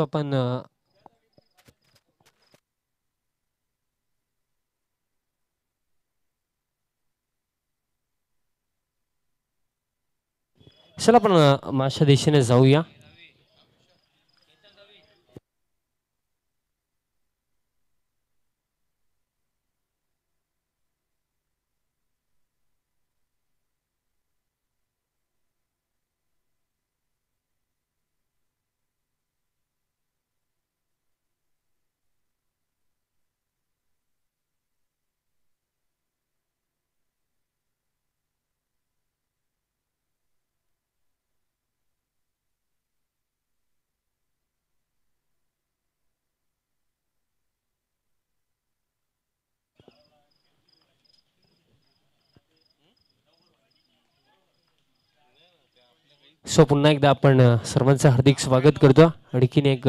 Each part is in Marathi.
आपण चला आपण माझ्या दिशेने जाऊया सो पुन्हा एकदा आपण सर्वांचं हार्दिक स्वागत करतो आणखीन एक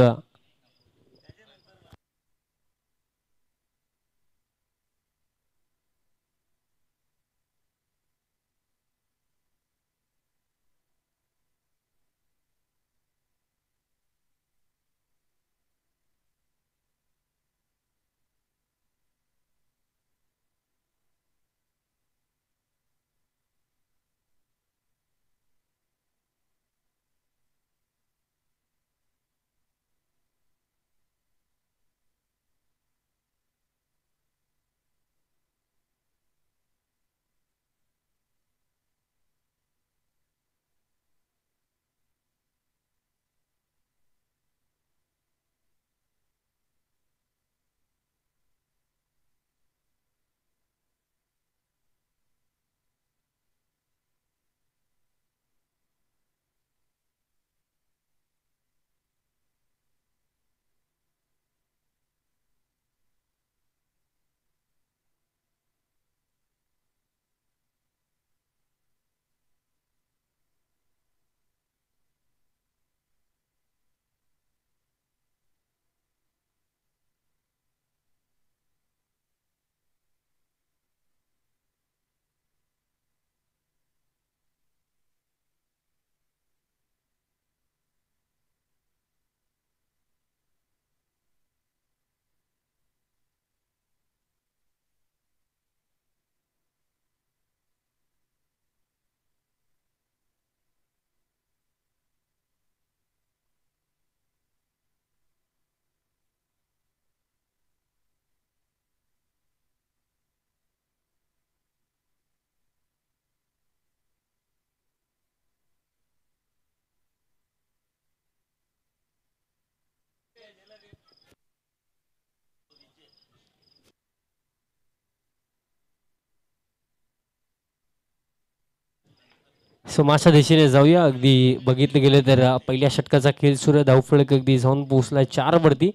सो मागच्या दिशेने जाऊया अगदी बघितलं गेलं तर पहिल्या षटकाचा खेळ सुरू धावफळक अगदी जाऊन पोहोचला चार वरती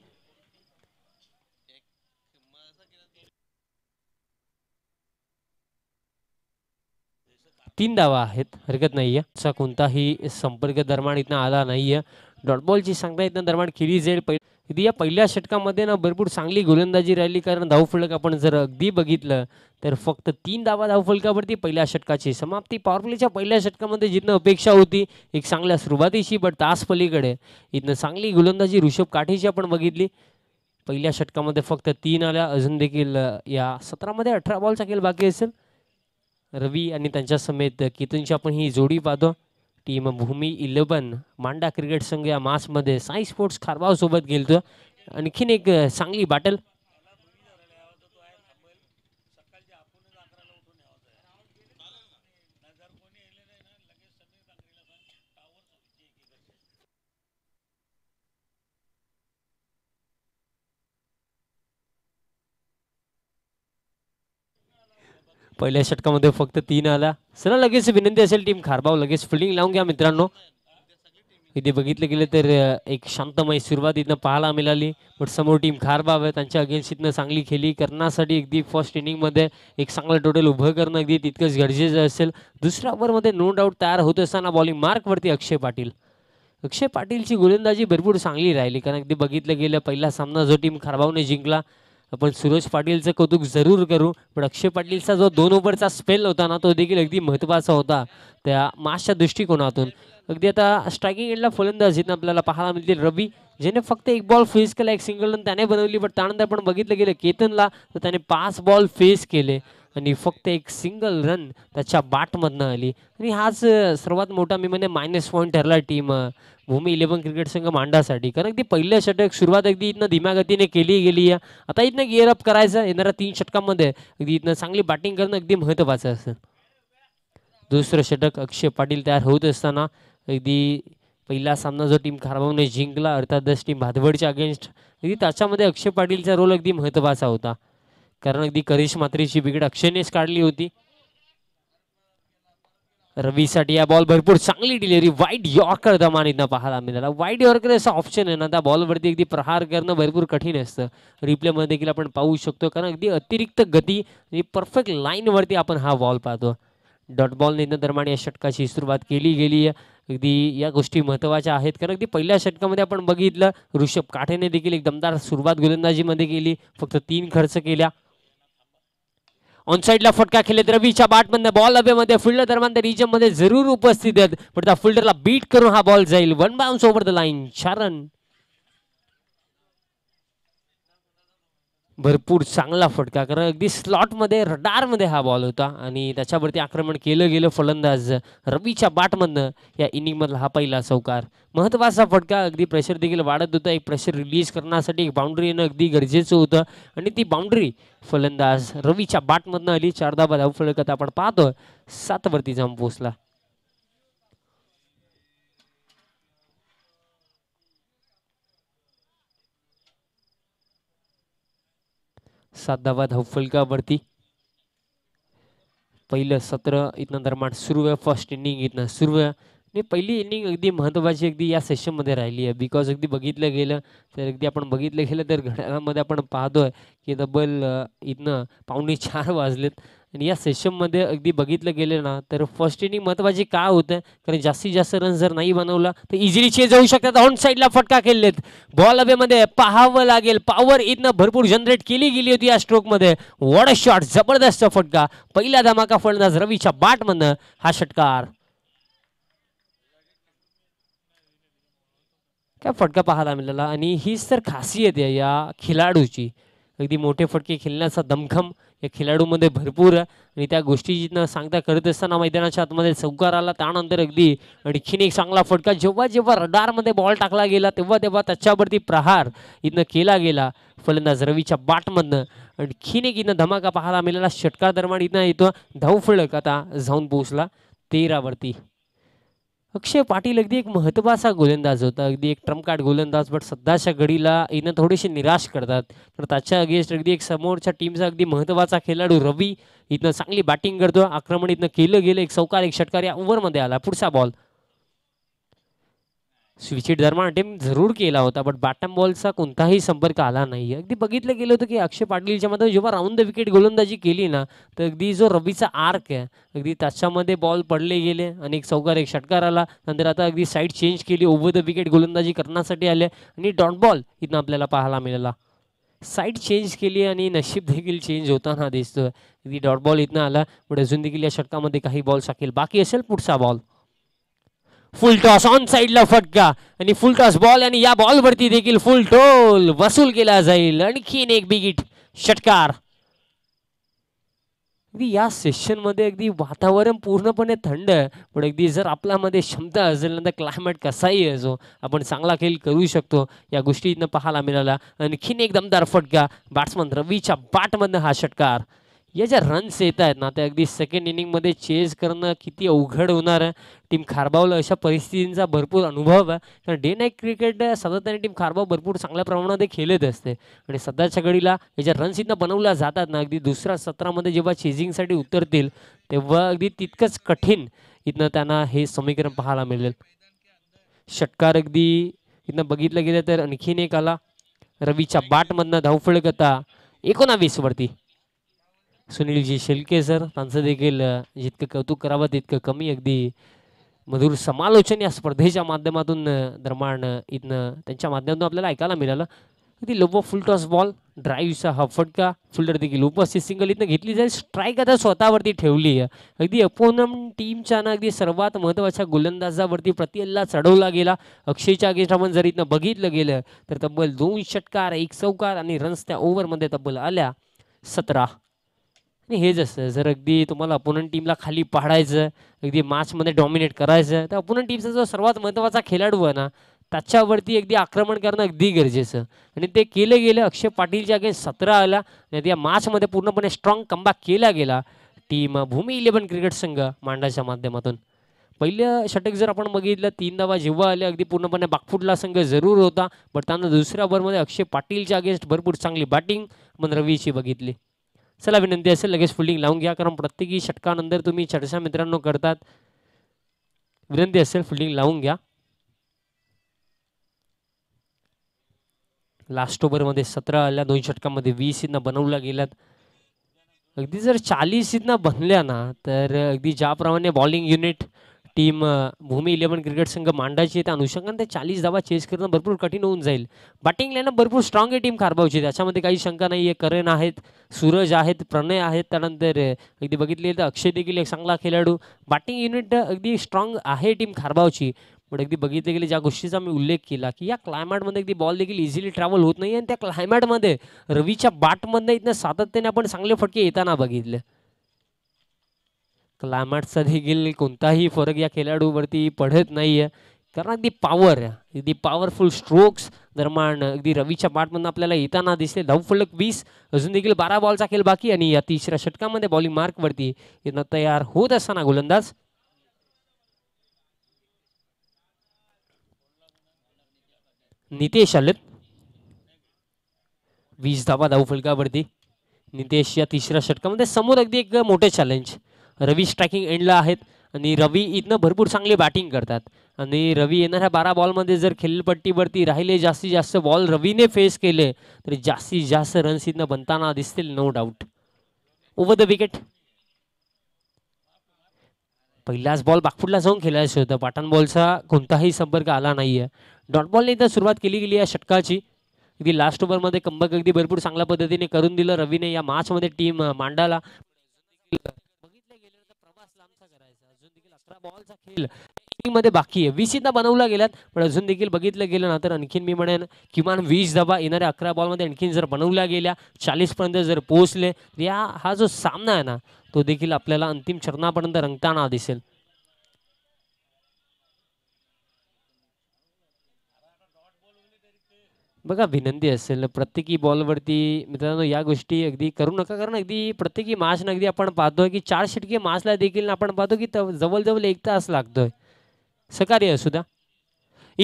तीन धावा आहेत हरकत नाहीये कोणताही संपर्क दरम्यान इथं आला नाहीये डॉटबॉलची सांगता येत दरम्यान खेळी जाईल पहिली या पहिल्या षटकामध्ये ना भरपूर चांगली गोलंदाजी राहिली कारण धावफलक आपण जर अगदी बघितलं तर फक्त तीन धावा धावफलकावरती पहिल्या षटकाची समाप्ती पॉवरप्लेच्या पहिल्या षटकामध्ये जिथनं अपेक्षा होती एक चांगल्या सुरुवातीची बट तास इथनं चांगली गोलंदाजी ऋषभ काठीची आपण बघितली पहिल्या षटकामध्ये फक्त तीन आल्या अजून देखील या सतरामध्ये अठरा बॉलचा खेळ बाकी असेल रवी आणि त्यांच्या समेत केतनची आपण ही जोडी पाहतो team Bhumi eleven Manda cricket संघ या मासमध्ये साई स्पोर्ट्स खारबावसोबत गेलतो आणखीन एक चांगली बाटल पहिल्या षटकामध्ये फक्त तीन आला सर लगेच विनंती असेल टीम खारबाव लगेच फिल्डिंग लावून घ्या मित्रांनो इथे बघितलं गेलं तर एक शांतमय सुरुवात इथनं पाहायला मिळाली पण समोर टीम खारबाव आहे त्यांच्या अगेन्स्ट इथनं चांगली खेळी करण्यासाठी अगदी फर्स्ट इनिंगमध्ये एक चांगलं टोटल उभं करणं अगदी तितकंच गरजेचं असेल दुसऱ्या ओव्हरमध्ये नो डाऊट तयार होत असताना बॉलिंग मार्कवरती अक्षय पाटील अक्षय पाटीलची गोलंदाजी भरपूर चांगली राहिली कारण अगदी बघितलं गेलं पहिला सामना जो टीम खारबावने जिंकला आपण सुरज पाटीलचं कौतुक जरूर करू पण अक्षय पाटीलचा जो दोन ओव्हरचा स्पेल होता ना तो देखील अगदी महत्त्वाचा होता त्या माशच्या दृष्टिकोनातून अगदी आता स्ट्रायकिंग एंडला फलंदाज येतं आपल्याला पाहायला मिळतील रवी ज्याने फक्त एक बॉल फेस केला एक सिंगल रन त्याने बनवली पण त्यानंतर आपण बघितलं गेलं केतनला तर त्याने पाच बॉल फेस केले आणि फक्त एक सिंगल रन त्याच्या बाटमधनं आली आणि हाच सर्वात मोठा मी म्हणजे मायनस पॉईंट ठरला टीम भूमी इलेव्हन क्रिकेट संघ मांडासाठी कारण अगदी पहिलं षटक सुरुवात अगदी इथनं धीम्या गतीने केली गेली आहे आता इथनं गिअर अप करायचं येणाऱ्या तीन षटकांमध्ये अगदी इथनं चांगली बॅटिंग करणं अगदी महत्त्वाचं असेल दुसरं षटक अक्षय पाटील तयार होत असताना अगदी पहिला सामना जो टीम खारबावने जिंकला अर्थात दस टीम भादवडच्या अगेन्स्ट अगदी त्याच्यामध्ये अक्षय पाटीलचा रोल अगदी महत्त्वाचा होता कारण अगदी करिश मात्रेची बिगड अक्षयनेच काढली होती रवीसाठी या बॉल भरपूर चांगली डिलिव्हरी वाईट यॉर्कर दमानीतनं पाहायला मिळाला वाईट यॉर्कर असा ऑप्शन आहे ना त्या बॉलवरती अगदी प्रहार करणं भरपूर कठीण असतं रिप्लेमध्ये देखील आपण पाहू शकतो कारण अगदी अतिरिक्त गती आणि परफेक्ट लाईनवरती आपण हा बॉल पाहतो डॉट बॉलने दरम्यान या षटकाची सुरुवात केली गेली अगदी या गोष्टी महत्त्वाच्या आहेत कारण अगदी पहिल्या षटकामध्ये आपण बघितलं ऋषभ काठेने देखील एक दमदार सुरुवात गोलंदाजीमध्ये केली फक्त तीन खर्च केल्या ऑन साईडला फटका खेळत रवीच्या बॅटमधनं बॉल हवेमध्ये फिल्डर दरम्यान रिजम मध्ये जरूर उपस्थित आहेत पण त्या फिल्डरला बीट करून हा बॉल जाईल one bounce over the line run भरपूर चांगला फटका कारण अगदी स्लॉटमध्ये रडारमध्ये हा बॉल होता आणि त्याच्यावरती आक्रमण केलं गेलं फलंदाज रवीच्या बाटमधनं या इनिंगमधला हा पहिला चौकार महत्त्वाचा फटका अगदी प्रेशर देखील वाढत होता एक प्रेशर रिलीज करण्यासाठी एक बाउंड्री येणं अगदी गरजेचं होतं आणि ती बाउंड्री फलंदाज रवीच्या बाटमधनं आली चारदाबा धाबा फळकत आपण पाहतो सातवरती जाऊन पोचला सात धावा धावफलकावरती पहिलं सत्र इथनं दरम्यान सुरू आहे फर्स्ट इनिंग इथनं सुरू आहे आणि पहिली इनिंग अगदी महत्त्वाची अगदी या सेशनमध्ये राहिली आहे बिकॉज अगदी बघितलं गेलं तर अगदी आपण बघितलं गेलं तर घड्याळामध्ये आपण पाहतोय की तब्बल इथनं पावणे चार वाजलेत आणि या सेशनमध्ये अगदी बघितलं गेलं ना तर फर्स्ट इनिंग महत्वाची का होतं कारण जास्तीत जास्त रन जर नाही बनवला तर इझिली चे जाऊ शकतात ऑन साईडला फटका खेळलेत बॉल मध्ये पाहावं लागेल पॉवर इथनं भरपूर जनरेट केली गेली होती या स्ट्रोकमध्ये वॉड शॉट जबरदस्त फटका पहिला धमाका फलंदाज रवीच्या बाटमधनं हा षटकार काय फटका पाहायला मिळाला आणि हीच तर खासियत आहे या खेळाडूची अगदी मोठे फटके खेळण्याचा दमखम या खेळाडूमध्ये भरपूर आणि त्या गोष्टी गोष्टीनं सांगता करत असताना मैदानाच्या आतमध्ये चौकार आला त्यानंतर अगदी आणखीन एक चांगला फटका जेव्हा जेव्हा रडारमध्ये बॉल टाकला गेला तेव्हा तेव्हा त्याच्यावरती प्रहार इथनं केला गेला फलंदाज रवीच्या बाटमधनं आणखीन एक इथनं धमाका पाहायला मिळाला षटकार दरम्यान इथनं येतो धावफळक आता जाऊन पोहोचला तेरावरती अक्षय पाटील अगदी एक महत्त्वाचा गोलंदाज होता अगदी एक ट्रम्प कार्ड गोलंदाज बट सध्याच्या घडीला येणं थोडेसे निराश करतात तर त्याच्या अगेन्स्ट अगदी एक समोरच्या टीमचा अगदी महत्त्वाचा खेळाडू रवी इथनं चांगली बॅटिंग करतो आक्रमण इथनं केलं गेलं एक चौकार एक षटकार या ओव्हरमध्ये आला पुढचा बॉल स्विचिट धर्मा अटेम्प्ट जरूर केला होता बट बॅटम बॉलचा कोणताही संपर्क आला नाही अगदी बघितलं गेलं होतं की अक्षय पाटीलच्या मध्ये जेव्हा राऊंड द विकेट गोलंदाजी केली ना तर अगदी जो रवीचा आर्क आहे अगदी त्याच्यामध्ये बॉल पडले गेले आणि एक चौकार एक षटकार आला नंतर आता अगदी साईड चेंज केली ओव्हर द विकेट गोलंदाजी करण्यासाठी आले आणि डॉट बॉल इथनं आपल्याला पाहायला मिळाला साईड चेंज केली आणि नशीब देखील चेंज होताना दिसतोय अगदी डॉट बॉल इथनं आला पण अजून देखील या षटकामध्ये काही बॉल साकेल बाकी असेल पुढचा बॉल फुल टॉस ऑन साईडला फटका आणि फुल टॉस बॉल आणि या बॉलवरती देखील फुल टोल वसूल केला जाईल आणखीन एक बिगिट षटकार अगदी या सेशनमध्ये अगदी वातावरण पूर्णपणे थंड आहे पण अगदी जर आपल्यामध्ये क्षमता असेल ना तर क्लायमेट कसाही असो आपण चांगला खेळ करू शकतो या गोष्टीनं पाहायला मिळाला आणखीन एक दमदार फटका बॅट्समन रवीच्या बॅटमधनं हा षटकार या ज्या रन्स येत आहेत ना त्या अगदी सेकंड इनिंगमध्ये चेज करणं किती अवघड होणार आहे टीम खारबावला अशा परिस्थितींचा भरपूर अनुभव आहे कारण डे नाईट क्रिकेट त्यांनी टीम खारबाव भरपूर चांगल्या प्रमाणामध्ये खेळत असते आणि सध्याच्या घडीला याच्या रन्स इथं बनवल्या जातात ना अगदी दुसऱ्या सत्रामध्ये जेव्हा चेजिंगसाठी उतरतील तेव्हा अगदी तितकंच कठीण इथनं त्यांना हे समीकरण पाहायला मिळेल षटकार अगदी इथनं बघितलं गेलं तर आणखीन एक आला रवीच्या बाटमधनं धावफळ कथा एकोणावीसवरती सुनीलजी शेलके सर त्यांचं देखील जितकं कौतुक करावं तितकं कमी अगदी मधुर समालोचन या स्पर्धेच्या माध्यमातून दरम्यान इथनं त्यांच्या माध्यमातून आपल्याला ऐकायला मिळालं अगदी लोबो फुल टॉस बॉल ड्राईव्हचा हा फटका फुलडर देखील उपस्थित सिंगल इथनं घेतली जाईल स्ट्राईक आता स्वतःवरती ठेवली अगदी अपोनम टीमच्या ना अगदी सर्वात महत्त्वाच्या गोलंदाजावरती प्रतिल्ला चढवला गेला अक्षयच्या अगेन्स्ट आपण जर इथनं बघितलं गेलं तर तब्बल दोन षटकार एक चौकार आणि रन्स त्या ओव्हरमध्ये तब्बल आल्या सतरा आणि हे जसं जर अगदी तुम्हाला अपोनंट टीमला खाली पाडायचं अगदी मॅचमध्ये डॉमिनेट करायचं तर अपोनंट टीमचा जो सर्वात महत्त्वाचा खेळाडू आहे ना त्याच्यावरती अगदी आक्रमण करणं अगदी गरजेचं आणि ते केलं गेलं अक्षय पाटीलच्या अगेन्स्ट सतरा आला आणि त्या मॅचमध्ये पूर्णपणे स्ट्रॉंग कमबॅक केला गेला टीम भूमी इलेव्हन क्रिकेट संघ मांडाच्या माध्यमातून पहिलं षटक जर आपण बघितलं तीन धावा जेव्हा आले अगदी पूर्णपणे बागफुटला संघ जरूर होता पण त्यांना दुसऱ्या ओव्हरमध्ये अक्षय पाटीलच्या अगेन्स्ट भरपूर चांगली बॅटिंग मन रवीची बघितली चला विनंती असेल लगेच फिल्डिंग लावून घ्या कारण प्रत्येकी षटकानंतर तुम्ही चर्चा मित्रांनो करतात विनंती असेल फिल्डिंग लावून घ्या लास्ट ओव्हरमध्ये सतरा आल्या दोन षटकामध्ये वीस इथनं बनवल्या गेल्यात अगदी जर चाळीस इथनं बनल्या ना तर अगदी ज्याप्रमाणे bowling unit team Bhumi eleven cricket संघ मांडायची त्या अनुषंगाने ते चाळीस धावा चेस करणं भरपूर कठीण होऊन जाईल बॅटिंग लाईन भरपूर स्ट्रॉंग आहे टीम खारबावची त्याच्यामध्ये काही शंका नाही आहे करण आहेत सूरज आहेत प्रणय आहेत त्यानंतर अगदी बघितले तर अक्षय देखील एक चांगला खेळाडू बॅटिंग युनिट अगदी स्ट्रॉंग आहे टीम खारबावची पण अगदी बघितले गेले ज्या गोष्टीचा मी उल्लेख केला की या क्लायमॅटमध्ये अगदी बॉल देखील इझिली ट्रॅव्हल होत नाही आणि त्या क्लायमॅटमध्ये रवीच्या बाटमधनं इथनं सातत्याने आपण चांगले फटके येताना बघितले क्लायमॅटचा देखील कोणताही फरक या खेळाडूवरती पडत नाहीये कारण अगदी पॉवर अगदी पॉवरफुल स्ट्रोक्स दरम्यान अगदी रवीच्या बाटमधून आपल्याला येताना दिसले धाव फलक वीस अजून देखील बारा बॉलचा खेळ बाकी आणि या तिसऱ्या षटकामध्ये बॉलिंग मार्कवरती येणं तयार होत असताना गोलंदाज नितेश आलेत वीस धावा धाव फलकावरती नितेश या तिसऱ्या षटकामध्ये समोर अगदी एक मोठे चॅलेंज रवी स्ट्रायकिंग एंडला आहेत आणि रवी इथनं भरपूर चांगले बॅटिंग करतात आणि रवी येणाऱ्या बारा बॉलमध्ये जर खेळपट्टीवरती राहिले जास्तीत जास्त बॉल रवीने फेस केले तर जास्तीत जास्त रन्स इथनं बनताना दिसतील no doubt over the wicket पहिलाच बॉल बागपूरला जाऊन खेळायचं होतं पाटण बॉलचा कोणताही संपर्क आला नाही आहे डॉट बॉलने इथं सुरुवात केली गेली या षटकाची अगदी लास्ट ओव्हरमध्ये कंबक अगदी भरपूर चांगल्या पद्धतीने करून दिलं रवीने या मॅचमध्ये टीम मांडायला बॉलचा खेळ मध्ये बाकी आहे वीस इथं बनवला गेल्यात पण अजून देखील बघितलं गेलं ना तर आणखीन मी म्हणेन किमान वीस दबा येणाऱ्या अकरा बॉलमध्ये आणखीन जर बनवल्या गेल्या चाळीसपर्यंत जर पोहोचले तर या हा जो सामना आहे ना तो देखील आपल्याला अंतिम चरणापर्यंत रंगताना दिसेल बघा विनंती असेल प्रत्येकी बॉलवरती मित्रांनो या गोष्टी अगदी करू नका कारण अगदी प्रत्येकी मास अगदी आपण पाहतोय की चार षटके मासला देखील आपण पाहतो की जवळजवळ एक तास लागतोय सकाळी असू द्या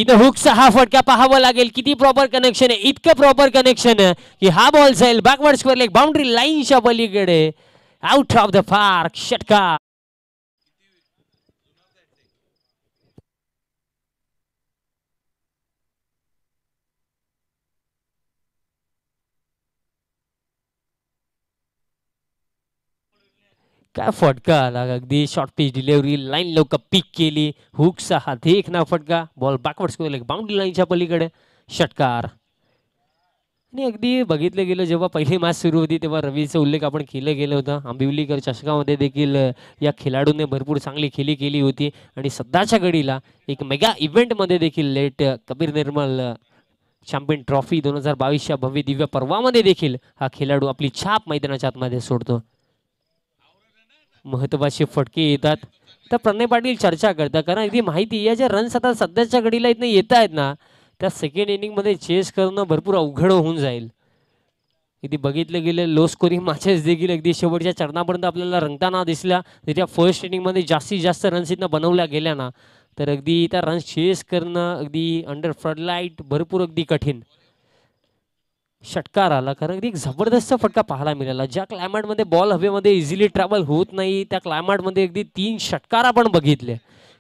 इथं हुकचा हा फटका पाहावा लागेल किती प्रॉपर कनेक्शन आहे इतकं प्रॉपर कनेक्शन आहे की हा बॉल जाईल बॅकवर्ड स्क्वेअर बाउंड्री लाईनच्या पलीकडे आउट ऑफ द पार्क षटका काय फटका आला अगदी शॉर्ट पिच डिलेवरी लाईन लवकर पिक केली हुकचा हात एक ना फटका बॉल बॅकवर्ड्स केला बाउंड्री लाईनच्या पलीकडे षटकार आणि अगदी बघितलं गेलं जेव्हा पहिली मॅच सुरू होती तेव्हा रवीचा उल्लेख आपण केलं गेलं होतं आंबिवलीकर चषकामध्ये देखील या खेळाडूने भरपूर चांगली खेळी केली होती आणि सध्याच्या घडीला एक मेगा इव्हेंटमध्ये देखील late Kabir Nirmal champion trophy दोन हजार बावीसच्या भव्य दिव्य पर्वामध्ये देखील हा खेळाडू आपली छाप मैदानाच्या आतमध्ये सोडतो महत्वाचे फटके येतात तर प्रणय पाटील चर्चा करतात कारण अगदी माहिती या ज्या रन्स आता सध्याच्या घडीला इथं येत आहेत ना त्या सेकंड इनिंगमध्ये चेस करणं भरपूर अवघड होऊन जाईल इथे बघितलं गेलं लो स्कोरिंग मॅचेस देखील अगदी शेवटच्या चरणापर्यंत आपल्याला रंगताना दिसल्या त्याच्या फर्स्ट इनिंगमध्ये जास्तीत जास्त रन्स इथनं बनवल्या गेल्या ना तर अगदी त्या रन्स चेस करणं अगदी अंडर लाईट भरपूर अगदी कठीण षटकार आला कारण एक जबरदस्त फटका पाहायला मिळाला ज्या क्लायमॅटमध्ये बॉल हवेमध्ये इझिली ट्रॅव्हल होत नाही त्या क्लायमॅटमध्ये अगदी तीन षटकार आपण बघितले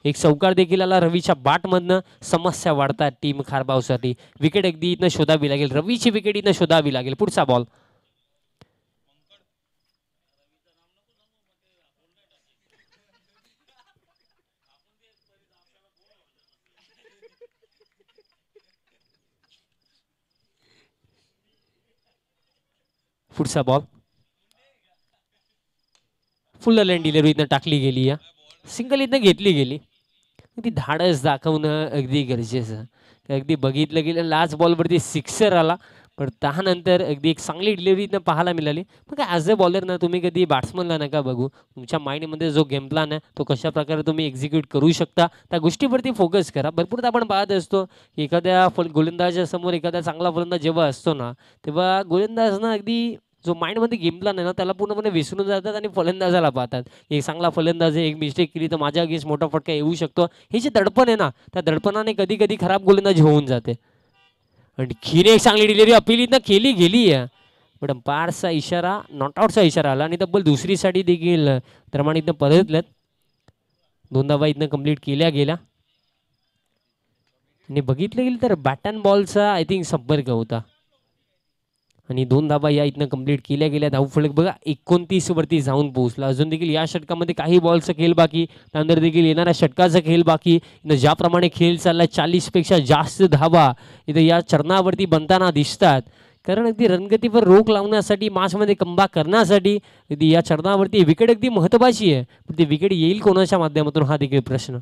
एक चौकार देखील आला रवीच्या बाटमधनं समस्या वाढतात टीम खारबावसाठी विकेट अगदी इथनं शोधावी लागेल रवीची विकेट इथनं शोधावी लागेल पुढचा बॉल पुढचा बॉल फुल लँड इथं टाकली गेली या सिंगल इथनं घेतली गेली ती धाडस दाखवणं अगदी गरजेचं अगदी बघितलं गेलं लास्ट बॉलवरती सिक्सर आला पण त्यानंतर अगदी एक चांगली डिलिव्हरी पाहायला मिळाली मग काय ॲज अ बॉलर ना तुम्ही कधी बॅट्समनला नका बघू तुमच्या माइंडमध्ये जो गेम प्लॅन आहे तो कशा प्रकारे तुम्ही एक्झिक्यूट करू शकता त्या गोष्टीवरती फोकस करा भरपूर आपण पाहत असतो की एखाद्या फल गोलंदाजासमोर एखादा चांगला फलंदाज जेव्हा असतो ना तेव्हा गोलंदाजनं अगदी जो माइंडमध्ये गेमला नाही ना त्याला पूर्णपणे विसरून जातात आणि फलंदाजाला पाहतात एक चांगला फलंदाज आहे एक मिस्टेक केली तर माझ्या अगेन्स्ट मोठा फटका येऊ शकतो हे जे दडपण आहे ना त्या दडपणाने कधी कधी खराब गोलंदाज होऊन जाते आणखीन एक चांगली डिलिव्हरी इथनं केली गेली आहे पण पारचा इशारा नॉट आऊटचा इशारा आला आणि तब्बल दुसरी साडी देखील प्रमाणे इथनं परतल्यात दोन दाबा इथनं कम्प्लीट केल्या गेल्या आणि बघितलं गेलं तर बॅट अँड बॉलचा आय थिंक संपर्क होता आणि दोन धाबा या इथनं कंप्लीट केल्या गेल्या धाव फलक बघा वरती जाऊन पोहोचला अजून देखील या षटकामध्ये काही बॉलचं खेळ बाकी त्यानंतर देखील येणाऱ्या षटकाचा खेळ बाकी ज्याप्रमाणे खेळ चालला चाळीसपेक्षा जास्त धाबा इथं या चरणावरती बनताना दिसतात कारण अगदी रणगतीवर रोख लावण्यासाठी मासमध्ये कंबा करण्यासाठी या चरणावरती विकेट अगदी महत्त्वाची आहे पण ती विकेट येईल कोणाच्या माध्यमातून हा देखील प्रश्न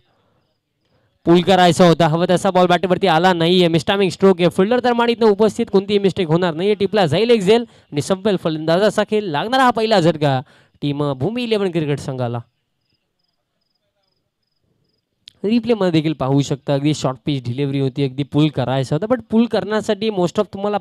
पूल करायचा होता हवं तसा बॉल बॅटवरती आला नाही आहे मिस्टामिंग स्ट्रोक आहे फिल्डर तर माणित न उपस्थित कोणतीही मिस्टेक होणार नाही टिपला जाईल एक्झेल आणि संपेल फलंदाजाचा खेळ लागणार हा पहिला झटका टीम भूमी इलेव्हन क्रिकेट संघाला रिप्लेमध्ये देखील पाहू शकता अगदी शॉर्ट पिच डिलिव्हरी होती अगदी पुल करायचा होता बट पुल करण्यासाठी मोस्ट ऑफ तुम्हाला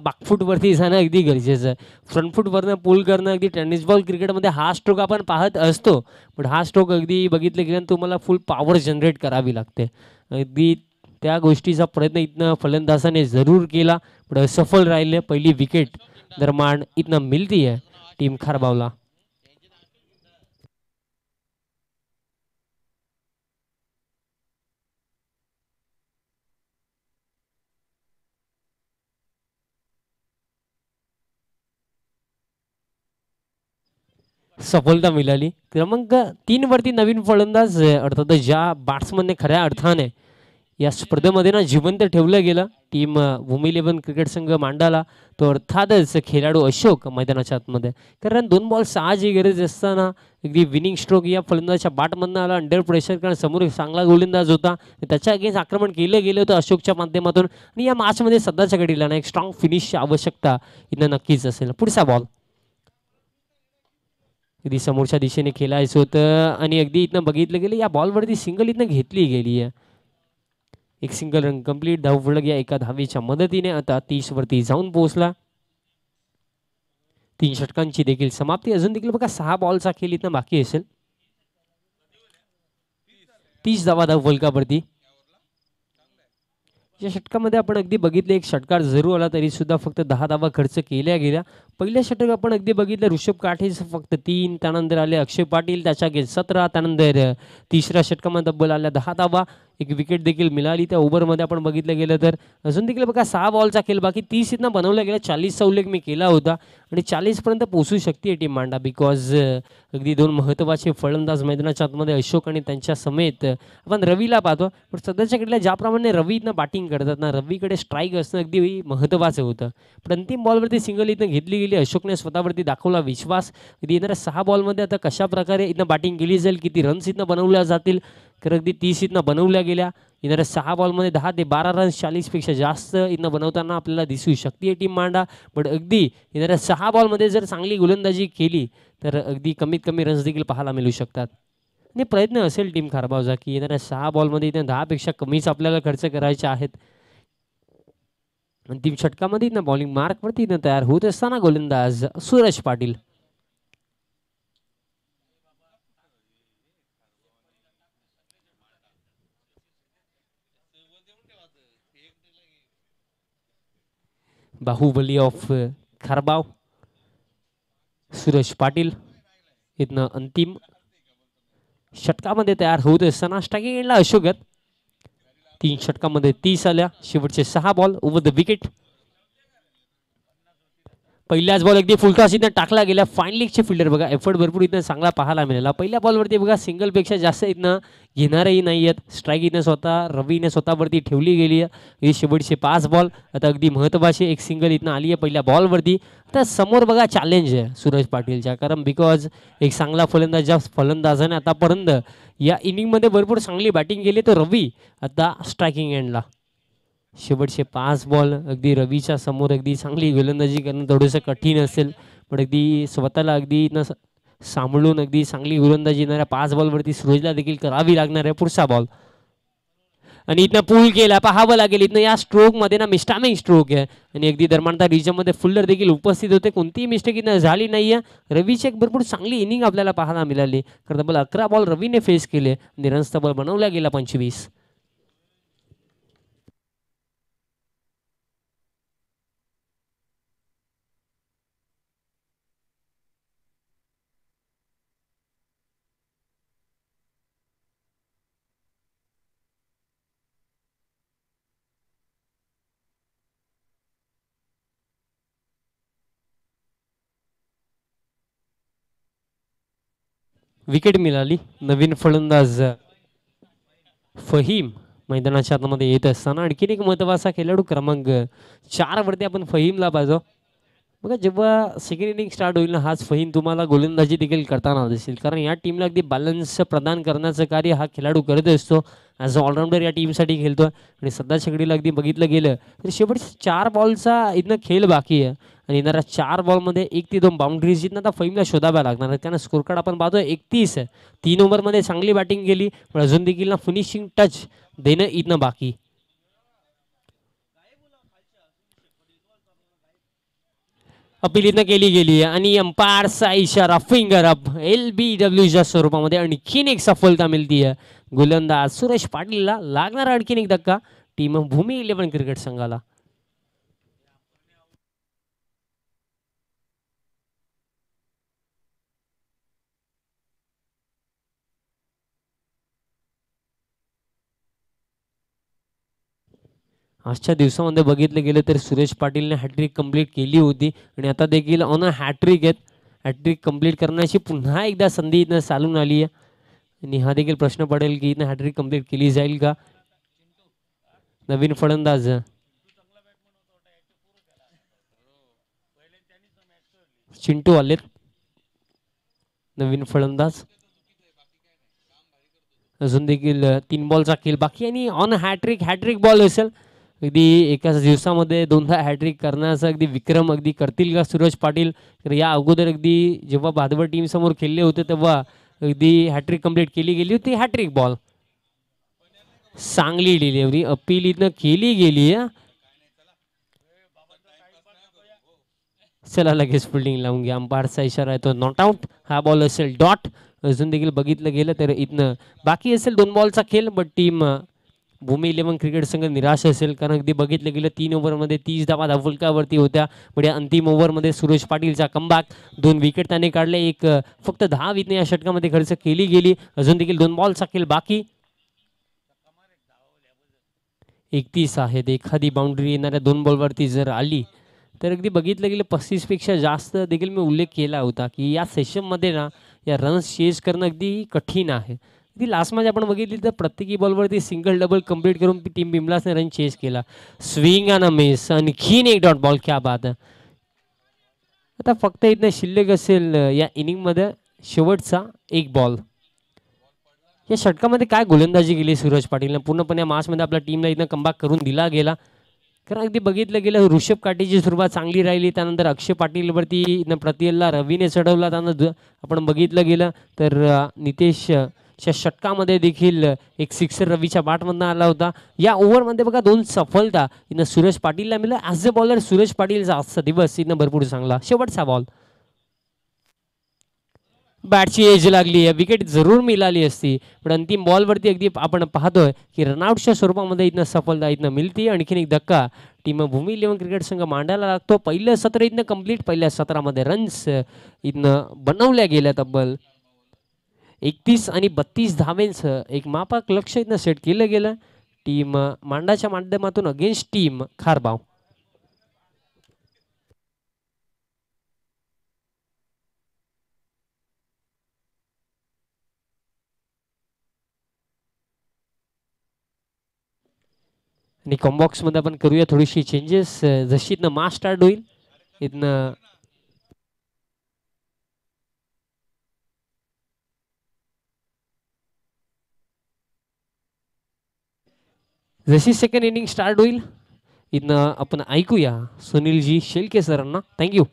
वरती जाणं अगदी गरजेचं आहे फ्रंटफूटवरनं पुल करणं अगदी टेनिस बॉल क्रिकेटमध्ये हा स्ट्रोक आपण पाहत असतो बट हा स्ट्रोक अगदी बघितलं गेल्यानं तुम्हाला फुल पॉवर जनरेट करावी लागते अगदी त्या गोष्टीचा प्रयत्न इथनं फलंदाजाने जरूर केला पण असफल राहिले पहिली विकेट दरम्यान इथनं मिलती आहे टीम खारबावला सफलता मिळाली क्रमांक वरती नवीन फलंदाज अर्थात ज्या बॅट्समनने खऱ्या अर्थाने या स्पर्धेमध्ये ना जिवंत ठेवलं गेलं टीम भूमी इलेव्हन क्रिकेट संघ मांडाला तो अर्थातच खेळाडू अशोक मैदानाच्या आतमध्ये कारण दोन बॉल सहा जी गरज असताना अगदी विनिंग स्ट्रोक या फलंदाजच्या बाटमधनं आला अंडर प्रेशर कारण समोर चांगला गोलंदाज होता त्याच्या अगेन्स्ट आक्रमण केलं गेलं होतं अशोकच्या माध्यमातून आणि या मॅचमध्ये सध्याच्या घडीला ना एक स्ट्रॉंग फिनिशची आवश्यकता इथं नक्कीच असेल पुढचा बॉल अगदी समोरच्या दिशेने खेळायचं होतं आणि अगदी इथनं बघितलं गेलं या बॉलवरती सिंगल इथनं घेतली गेली आहे एक सिंगल रन कंप्लीट धावफलक या एका धावीच्या मदतीने आता तीसवरती जाऊन पोहोचला तीन षटकांची देखील समाप्ती अजून देखील बघा सहा बॉलचा खेळ इथनं बाकी असेल तीस धावा धाव बोलकावरती या षटकामध्ये आपण अगदी बघितले एक षटकार जरूर आला तरी सुद्धा फक्त दहा धावा खर्च केल्या गेल्या पहिल्या षटक आपण अगदी बघितलं ऋषभ काठे फक्त तीन त्यानंतर आले अक्षय पाटील त्याच्या गेल सतरा त्यानंतर तिसऱ्या षटकामध्ये तब्बल आल्या दहा धावा एक विकेट देखील मिळाली त्या ओव्हरमध्ये आपण बघितलं गेलं तर अजून देखील बघा सहा बॉलचा खेळ बाकी तीस इथनं बनवला गेला चाळीसचा उल्लेख मी केला होता आणि चाळीसपर्यंत पोचू शकते टीम मांडा बिकॉज अगदी दोन महत्त्वाचे फलंदाज मैदानाच्या आतमध्ये अशोक आणि त्यांच्या समेत आपण रवीला पाहतो पण सध्याच्या खेळला ज्याप्रमाणे रवी इथनं बॅटिंग करतात ना रवीकडे स्ट्राईक असणं अगदी महत्त्वाचं होतं पण अंतिम बॉलवरती सिंगल इथनं घेतली गेली अशोकने स्वतःवरती दाखवला विश्वास अगदी येणाऱ्या सहा बॉलमध्ये आता कशा प्रकारे इथनं बॅटिंग केली जाईल किती रन्स इथनं बनवल्या जातील तर अगदी तीस इथनं बनवल्या गेल्या येणाऱ्या सहा बॉलमध्ये दहा ते बारा रन्स चाळीसपेक्षा जास्त इथनं बनवताना आपल्याला दिसू शकते आहे टीम मांडा पण अगदी येणाऱ्या सहा बॉलमध्ये जर चांगली गोलंदाजी केली तर अगदी कमीत कमी रन्स देखील पाहायला मिळू शकतात आणि प्रयत्न असेल टीम खारबावचा की येणाऱ्या सहा बॉलमध्ये इथं दहापेक्षा कमीच आपल्याला खर्च करायचे आहेत अंतिम षटकामध्ये इथनं बॉलिंग मार्कवरती इथं तयार होत असताना गोलंदाज सूरज पाटील बाहुबली ऑफ खारबाव सुरेश पाटील इथनं अंतिम षटकामध्ये तयार होत असताना स्ट्रायकिंग एंडला अशोक तीन षटकामध्ये तीस आल्या शेवटचे सहा बॉल ओव्हर द विकेट पहिल्याच बॉल अगदी फुलटॉस इथं टाकला गेला फाईन लीगचे फिल्डर बघा एफर्ट भरपूर इथं चांगला पाहायला मिळाला पहिल्या बॉलवरती बघा सिंगलपेक्षा जास्त इथनं घेणारही नाही आहेत स्ट्राईक इथं स्वतः रवीने स्वतःवरती ठेवली गेली आहे ही शेवटचे पाच बॉल आता अगदी महत्त्वाची एक सिंगल इथनं आली आहे पहिल्या बॉलवरती आता समोर बघा चॅलेंज आहे सुरज पाटीलच्या कारण बिकॉज एक चांगला फलंदाज ज्या फलंदाजाने आतापर्यंत या इनिंगमध्ये भरपूर चांगली बॅटिंग केली तर रवी आता स्ट्रायकिंग एंडला शेवटचे पाच बॉल अगदी रवीच्या समोर अगदी चांगली गोलंदाजी करणं थोडंसं कठीण असेल पण अगदी स्वतःला अगदी न सांभाळून अगदी चांगली गोलंदाजी येणाऱ्या पाच बॉलवरती सुरजला देखील करावी लागणार आहे पुढचा बॉल आणि इथनं पूल केला पाहावं लागेल इथनं या स्ट्रोकमध्ये ना मिस्टामिंग स्ट्रोक आहे आणि अगदी दरम्यानता मध्ये फुल्लर देखील उपस्थित होते कोणतीही मिस्टेक इथं झाली नाही आहे रवीची एक भरपूर चांगली इनिंग आपल्याला पाहायला मिळाली कारण तब्बल अकरा बॉल रवीने फेस केले आणि रन्स बनवला गेला पंचवीस विकेट मिळाली नवीन फलंदाज फहीम मैदानाच्या आतमध्ये येत असताना आणखीन एक महत्वाचा खेळाडू क्रमांक वरती आपण फहीमला पाहिजो बघा जेव्हा सेकंड इनिंग स्टार्ट होईल ना हाच फहीम तुम्हाला गोलंदाजी देखील करताना दिसेल कारण या टीमला अगदी बॅलन्स प्रदान करण्याचं कार्य हा खेळाडू करत असतो ॲज अ ऑलराऊंडर या टीमसाठी खेळतो आणि सध्या शेकडीला अगदी बघितलं गेलं तर शेवट चार बॉलचा इथनं खेळ बाकी आहे आणि येणाऱ्या चार बॉलमध्ये एक ते दोन बाउंड्रीज जिथं आता फैमला शोधाव्या लागणार आहेत कारण स्कोरकार्ड आपण पाहतोय एकतीस आहे तीन ओव्हरमध्ये चांगली बॅटिंग केली पण अजून देखील ना फिनिशिंग टच देणं इथनं बाकी अपील इथं केली गेली आणि अंपायरचा इशारा फिंगर अप एल बी डब्ल्यूच्या स्वरूपामध्ये आणखीन एक सफलता आहे गोलंदाज सुरेश पाटीलला लागणार आणखीन एक धक्का टीम भूमी इलेव्हन क्रिकेट संघाला आजच्या दिवसामध्ये बघितलं गेलं तर सुरेश पाटीलने हॅट्रिक कम्प्लीट केली होती आणि आता देखील ऑन अ हॅट्रिक आहेत हॅट्रिक कंप्लीट करण्याची पुन्हा एकदा संधी इथनं चालून आली आहे आणि हा देखील प्रश्न पडेल की इथं हॅट्रिक कम्प्लीट केली जाईल का नवीन फलंदाज चिंटू आलेत नवीन फलंदाज अजून देखील तीन बॉल चाकील बाकी आणि ऑन हॅट्रिक हॅट्रिक बॉल असेल अगदी एकाच दिवसामध्ये दोनदा हॅट्रिक करण्याचा अगदी विक्रम अगदी करतील का सूरज पाटील तर या अगोदर अगदी जेव्हा भादवड टीमसमोर खेळले होते तेव्हा अगदी हॅट्रिक कंप्लीट केली गेली होती हॅट्रिक बॉल सांगली डिलिव्हरी अपील इथनं केली गेली चला लगेच फिल्डिंग लावून घ्या अंपायरचा इशारा येतो नॉट आउट हा बॉल असेल डॉट अजून देखील बघितलं गेलं तर इथनं बाकी असेल दोन बॉलचा खेळ but team Bhumi eleven cricket संघ निराश असेल कारण अगदी बघितलं गेलं तीन ओव्हरमध्ये तीस धावा धावफुलकावरती होत्या या अंतिम ओव्हरमध्ये सुरेश पाटीलचा कमबॅक दोन विकेट त्याने काढले एक फक्त दहा विकणे या षटकामध्ये खर्च केली गेली अजून देखील दोन बॉल साखील बाकी एकतीस आहेत एखादी बाउंड्री येणाऱ्या दोन बॉलवरती जर आली तर अगदी बघितलं गेलं पस्तीसपेक्षा जास्त देखील मी उल्लेख केला होता की या सेशनमध्ये ना या रन्स चेज करणं अगदी कठीण आहे ती लास्ट मॅच आपण बघितली तर प्रत्येकी बॉलवरती सिंगल डबल कंप्लीट करून टीम बिमलासने रन चेस केला स्विंग आणि मिस आणखीन एक डॉट बॉल क्या बात आता फक्त इथनं शिल्लक असेल या इनिंगमध्ये शेवटचा एक बॉल या षटकामध्ये काय गोलंदाजी केली सूरज पाटीलनं पूर्णपणे या मासमध्ये आपल्या टीमला इथनं कमबॅक करून दिला गेला कारण अगदी बघितलं गेलं ऋषभ काटेची सुरुवात चांगली राहिली त्यानंतर अक्षय पाटीलवरती इथं प्रतिल्ला रवीने चढवला त्यानंतर आपण बघितलं गेलं तर नितेश च्या षटकामध्ये देखील एक सिक्सर रवीच्या बॅटमधनं आला होता या ओव्हरमध्ये बघा दोन सफलता इथनं सुरेश पाटीलला मिळालं ॲज अ बॉलर सुरेश पाटीलचा आजचा दिवस हिनं भरपूर चांगला शेवटचा बॉल बॅटची एज लागली आहे विकेट जरूर मिळाली असती पण अंतिम बॉलवरती अगदी आपण पाहतोय की रनआउटच्या स्वरूपामध्ये इथनं सफलता इथनं मिळते आणखीन एक धक्का टीम भूमी इलेव्हन क्रिकेट संघ मांडायला लागतो पहिलं सत्र इथनं कंप्लीट पहिल्या सत्रामध्ये रन्स इथनं बनवल्या गेल्या तब्बल एकतीस आणि बत्तीस धावेंसह एक मापाक लक्ष इथनं सेट केलं गेलं टीम मांडाच्या माध्यमातून अगेन्स्ट टीम खारबाव आणि कॉम्बॉक्समध्ये आपण करूया थोडीशी चेंजेस जशी इथनं मास स्टार्ट होईल इथनं जशी सेकंड इनिंग स्टार्ट होईल इथनं आपण ऐकूया सुनीलजी शेलके सरांना थँक्यू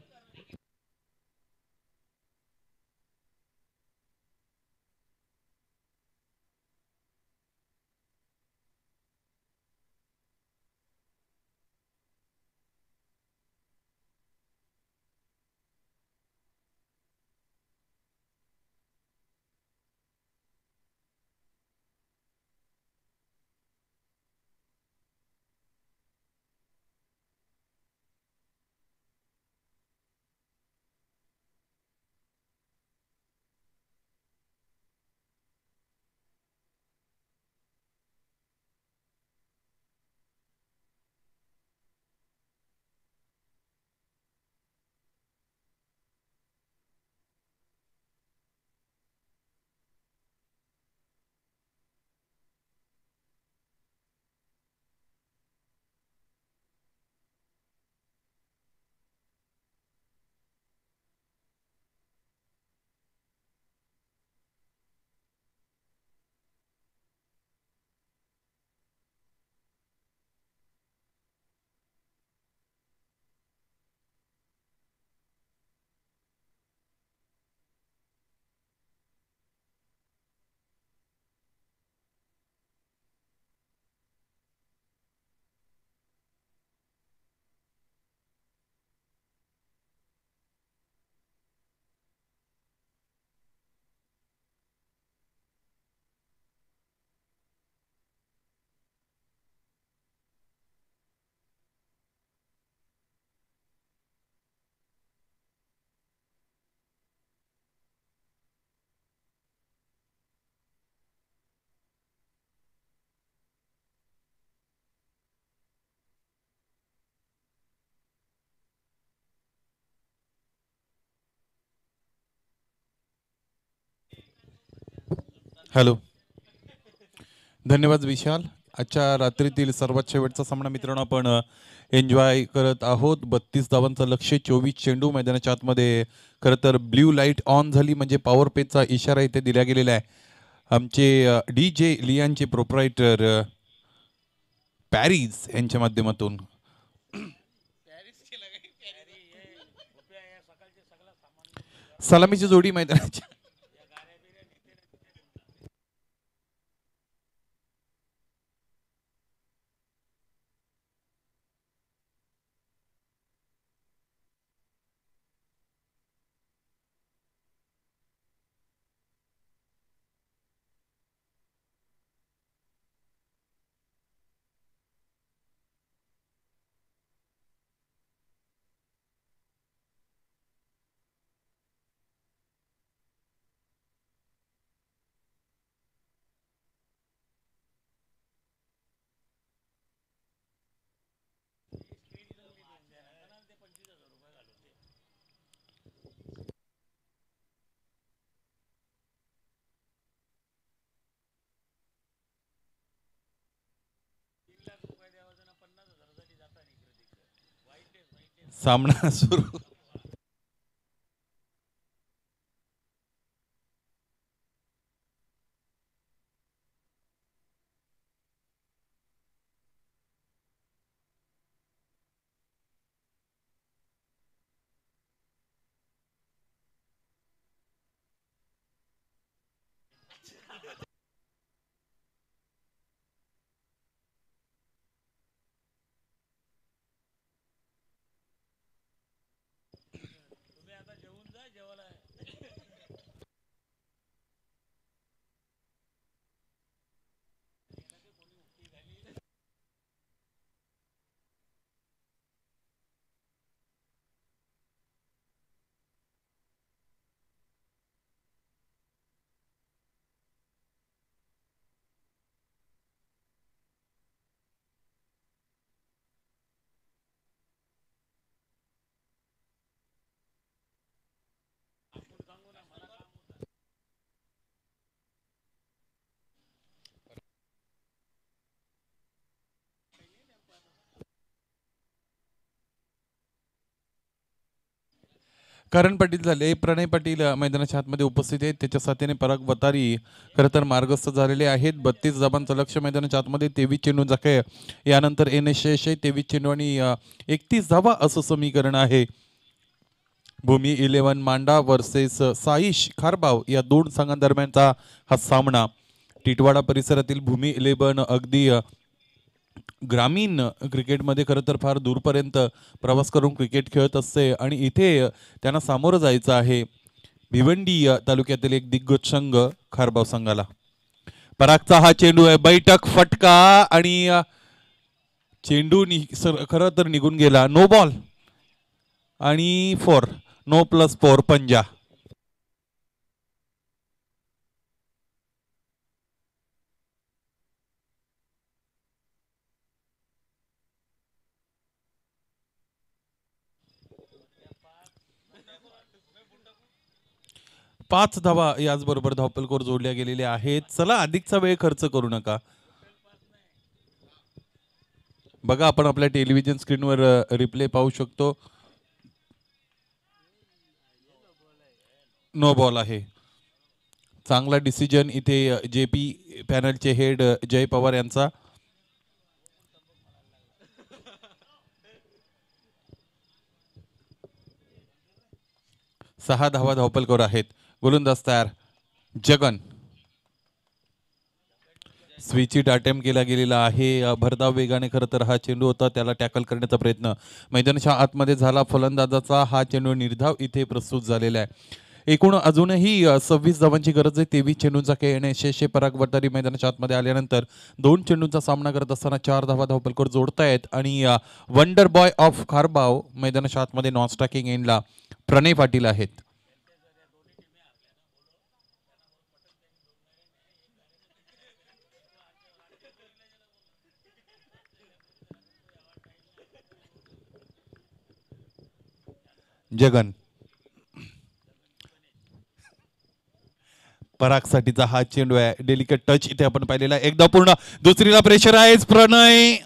हॅलो धन्यवाद विशाल आजच्या रात्रीतील सर्वात शेवटचा सामना मित्रांनो आपण एन्जॉय करत आहोत बत्तीस धावांचं लक्ष चोवीस चेंडू मैदानाच्या आतमध्ये खरं तर ब्ल्यू लाईट ऑन झाली म्हणजे पॉवर पेचा इशारा इथे दिला गेलेला आहे आमचे डी जे लियांचे प्रोपरायटर पॅरिस यांच्या माध्यमातून सलामीची जोडी मैदानाच्या सामना सुरू करण पाटील झाले प्रणय पाटील मैदानाच्या आतमध्ये उपस्थित आहेत त्याच्या साथीने पराग वतारी खरं तर मार्गस्थ झालेले आहेत बत्तीस जबांचं लक्ष मैदानाच्या आतमध्ये तेवीस चेंडू जाके यानंतर एन एस आहे तेवीस चेंडू आणि एकतीस धावा असं समीकरण आहे भूमी इलेवन मांडा वर्सेस साईश खारबाव या दोन संघांदरम्यानचा हा सामना टिटवाडा परिसरातील भूमी इलेव्हन अगदी ग्रामीण क्रिकेटमध्ये खरं तर फार दूरपर्यंत प्रवास करून क्रिकेट खेळत असते आणि इथे त्यांना सामोरं जायचं आहे भिवंडी तालुक्यातील एक दिग्गज संघ खारबाव संघाला परागचा हा चेंडू आहे बैठक फटका आणि चेंडू नि खरं तर निघून गेला नो बॉल आणि फोर नो प्लस फोर पंजा पाच धावा याचबरोबर धावपलकोर जोडल्या गेलेल्या आहेत चला अधिकचा वेळ खर्च करू नका बघा आपण आपल्या टेलिव्हिजन स्क्रीनवर रिप्ले पाहू शकतो नो बॉल आहे चांगला डिसिजन इथे जे पी पॅनलचे हेड जय पवार यांचा सहा धावा धावपलकोर आहेत गोलंदाजार तयार जगन स्विचिट अटेम्प्ट केला गेलेला आहे भरधाव वेगाने खरं तर हा चेंडू होता त्याला टॅकल करण्याचा प्रयत्न मैदानाच्या आतमध्ये झाला फलंदाजाचा हा चेंडू निर्धाव इथे प्रस्तुत झालेला आहे एकूण अजूनही सव्वीस धावांची गरज आहे तेवीस चेंडूंचा खेळ आणि शेषे परागवर्धारी मैदानाच्या आतमध्ये आल्यानंतर दोन चेंडूंचा सामना करत असताना चार धावा धावपलकर जोडतायत आणि वंडर बॉय ऑफ खारबाव मैदानाच्या आतमध्ये नॉन स्टॅकिंग एंडला प्रणय पाटील आहेत जगन परागसाठीचा हा चेंडू आहे डेलिकेट टच इथे आपण पाहिलेला एकदा पूर्ण दुसरीला प्रेशर आहेच प्रणय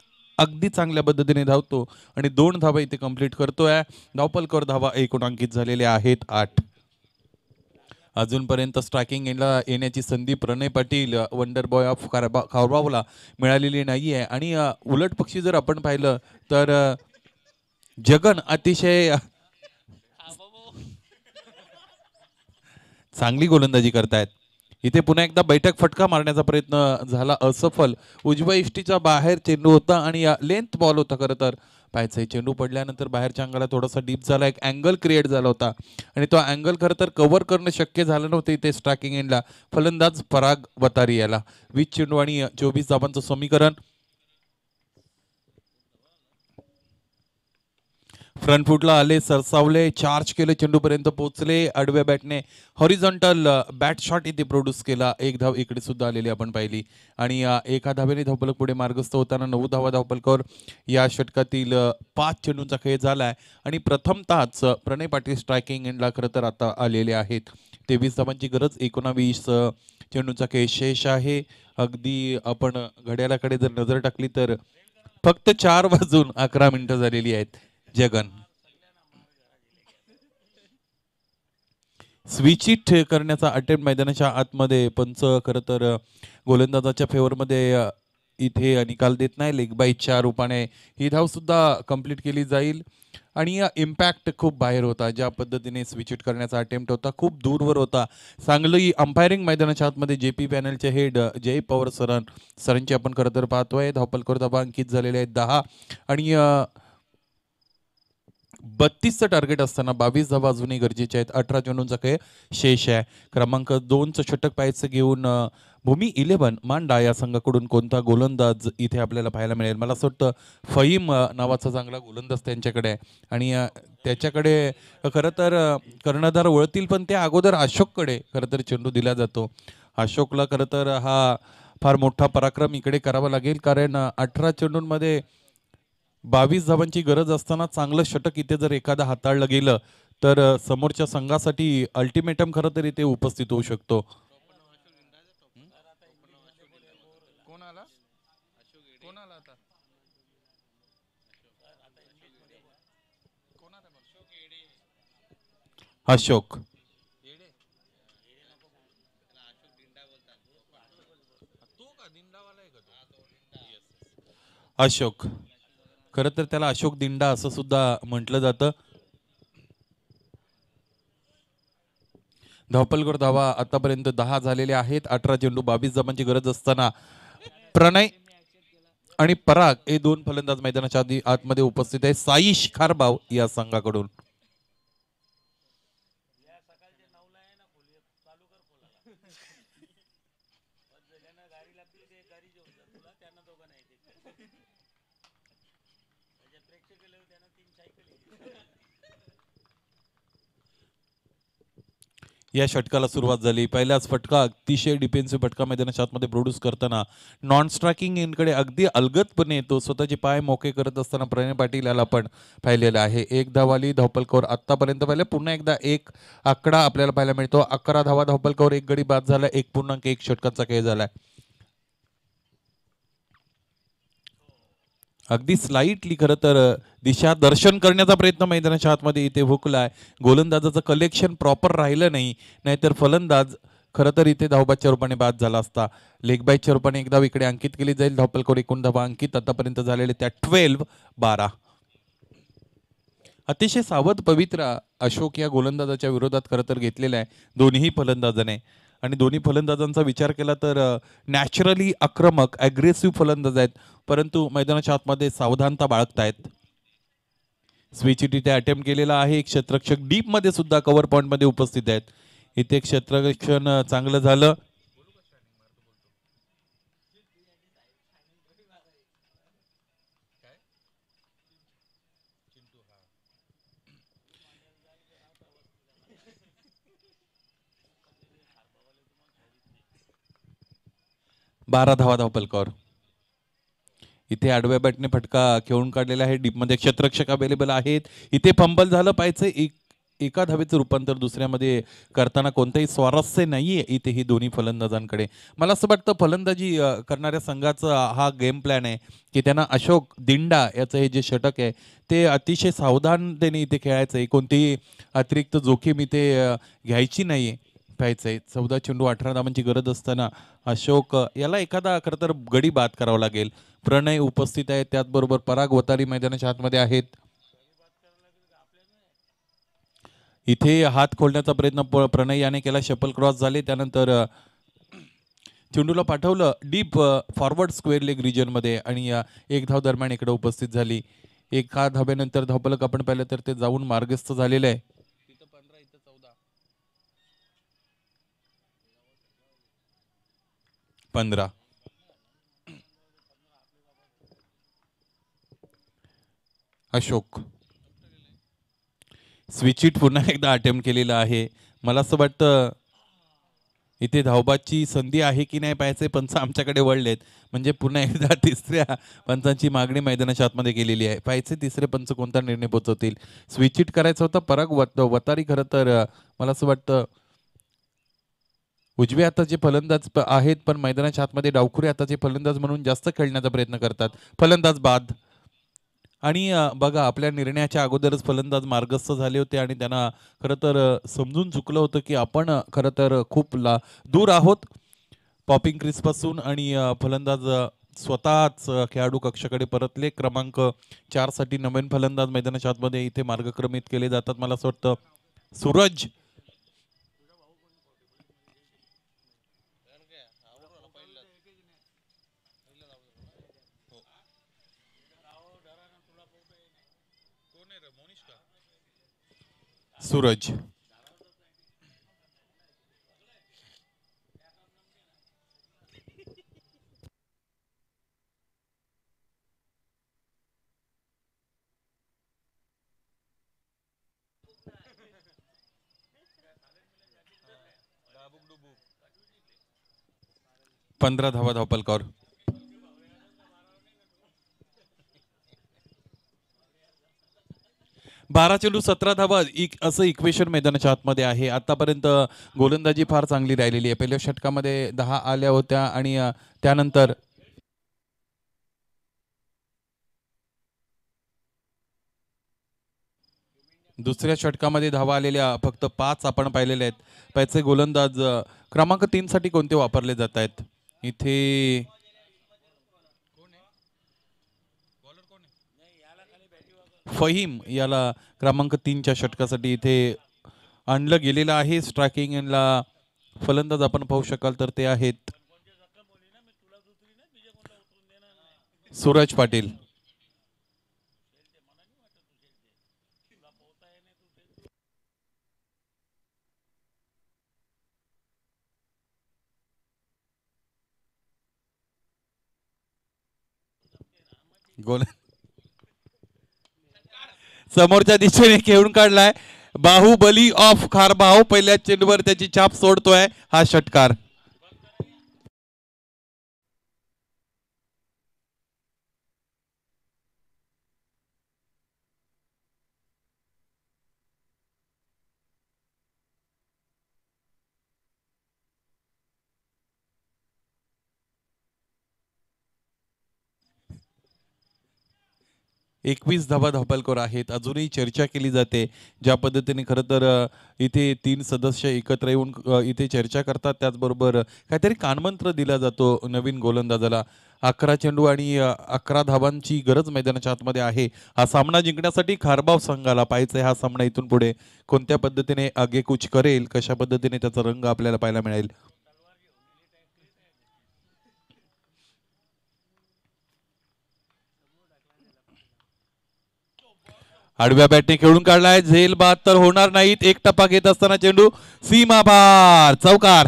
अगदी चांगल्या पद्धतीने धावतो आणि दोन धावा इथे कम्प्लीट करतोय धावपलकर धावा एकूणांकित झालेले आहेत आठ अजूनपर्यंत स्ट्रायकिंग येण्याची संधी Pranay Patil wonder boy of Kharbav मिळालेली नाही आहे आणि उलट पक्षी जर आपण पाहिलं तर जगन अतिशय चांगली गोलंदाजी करतायत इथे पुन्हा एकदा बैठक फटका मारण्याचा प्रयत्न झाला असफल उजव्या इष्टीच्या बाहेर चेंडू होता आणि या लेंथ बॉल होता खरं तर पाहायचं चेंडू पडल्यानंतर बाहेरच्या अंगाला थोडासा डीप झाला एक अँगल क्रिएट झाला होता आणि तो अँगल खरं तर कव्हर करणं शक्य झालं नव्हतं इथे स्ट्राकिंग एंडला फलंदाज पराग वतारी याला वीस चेंडू आणि चोवीस धाबांचं समीकरण फ्रंट फुटला आले सरसावले चार्ज केले चेंडूपर्यंत पोहोचले आडव्या बॅटने हॉरिझॉन्टल बॅट शॉट इथे प्रोड्यूस केला एक धाव इकडे सुद्धा आलेली आपण पाहिली आणि uh, एका धावेने धावपलक पुढे मार्गस्थ होताना नऊ धावा धावपलकर या षटकातील uh, पाच चेंडूंचा खेळ झाला आहे आणि प्रथमतःच uh, प्रणय पाटील स्ट्रायकिंग एंडला खरं तर आता आलेले आहेत तेवीस धावांची गरज एकोणावीस चेंडूंचा खेळ शेष आहे अगदी आपण घड्याळाकडे जर नजर टाकली तर फक्त चार वाजून अकरा मिनिटं झालेली आहेत जगन स्विचिट करण्याचा अटेम्प्ट मैदानाच्या आतमध्ये पंच खरं तर गोलंदाजाच्या फेवरमध्ये इथे निकाल देत नाही लेग बाईच्या रूपाने ही धाव सुद्धा कम्प्लीट केली जाईल आणि इम्पॅक्ट खूप बाहेर होता ज्या पद्धतीने स्विचिट करण्याचा अटेम्प्ट होता खूप दूरवर होता सांगली अंपायरिंग मैदानाच्या आतमध्ये जे पी पॅनलचे हेड जय पवार सरन सरांची आपण खरं तर पाहतोय धावपल धावा अंकित झालेले आहेत दहा आणि बत्तीसचं टार्गेट असताना बावीस धावा अजूनही गरजेच्या आहेत अठरा चेंडूंचा काही शेष आहे क्रमांक दोनचं षटक पाहायचं घेऊन भूमी इलेव्हन मांडा या संघाकडून कोणता गोलंदाज इथे आपल्याला पाहायला मिळेल मला असं वाटतं फहीम नावाचा चांगला गोलंदाज त्यांच्याकडे आहे आणि त्याच्याकडे खरं तर कर्णधार वळतील पण त्या अगोदर अशोककडे खरं तर चेंडू दिला जातो अशोकला खरं तर हा फार मोठा पराक्रम इकडे करावा लागेल कारण अठरा चेंडूंमध्ये बावीस धावांची गरज असताना चांगलं षटक इथे जर एखादा हाताळलं गेलं तर समोरच्या संघासाठी अल्टिमेटम खरं तर इथे उपस्थित होऊ शकतो अशोक अशोक खरं तर त्याला अशोक दिंडा असं सुद्धा म्हटलं जातं धावपलगड धावा आतापर्यंत दहा झालेले आहेत अठरा चेंडू बावीस जमांची गरज असताना प्रणय आणि पराग हे दोन फलंदाज मैदानाच्या आधी आतमध्ये उपस्थित आहे साईश खारबाव या संघाकडून या षटकाला सुरुवात झाली पहिल्याच फटका अतिशय डिफेन्सिव्ह फटका मैदानाच्या आतमध्ये प्रोड्यूस करताना नॉन स्ट्रायकिंग इनकडे अगदी अलगतपणे येतो स्वतःचे पाय मोके करत असताना प्रणय पाटील याला पण पाहिलेलं आहे एक धावाली धावपलकोर आत्तापर्यंत पाहिलं पुन्हा एकदा एक आकडा आपल्याला पाहायला मिळतो अकरा धावा धावपलकोर एक गडी बाद झाला एक पूर्णांक एक षटकांचा खेळ झाला आहे अगदी स्लाईटली खरं तर दिशा दर्शन करण्याचा प्रयत्न मैदानाच्या आतमध्ये इथे हुकला आहे गोलंदाजाचं कलेक्शन प्रॉपर राहिलं नाही नाहीतर फलंदाज खरं तर इथे धावबादच्या रूपाने बाद झाला असता लेगबाईच्या रूपाने एकदा धाव इकडे अंकित केली जाईल धावपलकोर एकूण धावा अंकित आतापर्यंत झालेले त्या ट्वेल्व बारा अतिशय सावध पवित्रा अशोक या गोलंदाजाच्या विरोधात खरं तर घेतलेला आहे दोन्ही फलंदाजाने आणि दोन्ही फलंदाजांचा विचार केला तर नॅचरली आक्रमक ॲग्रेसिव्ह फलंदाज आहेत परंतु मैदानाच्या आतमध्ये सावधानता बाळगतायत स्विचिटीने अटेम्प्ट केलेला आहे एक क्षेत्रक्षक डीपमध्ये सुद्धा कव्हर पॉईंटमध्ये उपस्थित आहेत इथे क्षेत्ररक्षण चांगलं झालं बारा धावा धावपलकावर इथे आडव्या बॅटने फटका खेळून काढलेला आहे डीपमध्ये क्षेत्रक्षक अवेलेबल आहेत इथे फंबल झालं पाहिजे एक एका धावेचं रूपांतर दुसऱ्यामध्ये करताना कोणतंही स्वारस्य नाही आहे इथे ही दोन्ही फलंदाजांकडे मला असं वाटतं फलंदाजी करणाऱ्या संघाचा हा गेम प्लॅन आहे की त्यांना अशोक दिंडा याचं हे जे षटक आहे ते अतिशय सावधानतेने इथे खेळायचं आहे कोणतीही अतिरिक्त जोखीम इथे घ्यायची नाही आहे पाहायचं आहे चौदा चेंडू अठरा धावांची गरज असताना अशोक याला एखादा खरं तर गडी बाद करावा लागेल प्रणय उपस्थित आहेत त्याचबरोबर पराग वतारी मैदानाच्या आतमध्ये आहेत इथे हात खोलण्याचा प्रयत्न प्रणय याने केला शपल क्रॉस झाले त्यानंतर चेंडूला पाठवलं डीप फॉरवर्ड स्क्वेअर लेग रिजनमध्ये आणि एक धाव दरम्यान इकडे उपस्थित झाली एका धाब्यानंतर धावपलक आपण पाहिलं तर ते जाऊन मार्गस्थ झालेलं आहे पंधरा अशोक इट पुन्हा एकदा अटेम्प्ट केलेला आहे मला असं वाटतं इथे धावबाची संधी आहे की नाही पाहायचे पंच आमच्याकडे वळलेत म्हणजे पुन्हा एकदा तिसऱ्या पंचांची मागणी मैदानाच्या आतमध्ये केलेली आहे पाहायचे तिसरे पंच कोणता निर्णय पोचवतील स्विचिट करायचं होतं पराग वत वतारी खरं तर मला असं वाटतं उजवे हाताचे फलंदाज आहेत पण मैदानाच्या आतमध्ये डावखुरे हाताचे फलंदाज म्हणून जास्त खेळण्याचा प्रयत्न करतात फलंदाज बाद आणि बघा आपल्या निर्णयाच्या अगोदरच फलंदाज मार्गस्थ झाले होते आणि त्यांना खरं तर समजून चुकलं होतं की आपण खरं तर खूप ला दूर आहोत पॉपिंग क्रिसपासून आणि फलंदाज स्वतःच खेळाडू कक्षाकडे परतले क्रमांक चारसाठी नवीन फलंदाज मैदानाच्या आतमध्ये इथे मार्गक्रमित केले जातात मला असं वाटतं सूरज सूरज पंद्रह धावा कौर बारा चेंडू सतरा धावा एक असं इक्वेशन मैदानाच्या आतमध्ये आहे आतापर्यंत गोलंदाजी फार चांगली राहिलेली आहे पहिल्या षटकामध्ये दहा आल्या होत्या आणि त्यानंतर दुसऱ्या षटकामध्ये धावा आलेल्या फक्त पाच आपण पाहिलेल्या आहेत पाहिजे गोलंदाज क्रमांक तीनसाठी कोणते वापरले जात आहेत इथे फहीम याला क्रमांक तीनच्या षटकासाठी इथे आणलं गेलेलं आहे स्ट्रायकिंग यांना फलंदाज आपण पाहू शकाल तर ते आहेत सूरज पाटील गोल समोरच्या दिशेने खेळून काढलाय बाहुबली ऑफ खारबाहू पहिल्या चेंडूवर त्याची छाप सोडतोय हा षटकार एकवीस धावा धापलकर आहेत अजूनही चर्चा केली जाते ज्या पद्धतीने खरं तर इथे तीन सदस्य एकत्र येऊन इथे चर्चा करतात त्याचबरोबर काहीतरी कानमंत्र दिला जातो नवीन गोलंदाजाला अकरा चेंडू आणि अकरा धावांची गरज मैदानाच्या आतमध्ये आहे हा सामना जिंकण्यासाठी खारबाव संघाला पाहिजे हा सामना इथून पुढे कोणत्या पद्धतीने आगेकूच करेल कशा पद्धतीने त्याचा रंग आपल्याला पाहायला मिळेल आडव्या बॅटने खेळून काढलाय झेल बाद तर होणार नाहीत एक टप्पा घेत असताना चेंडू सीमा बार चौकार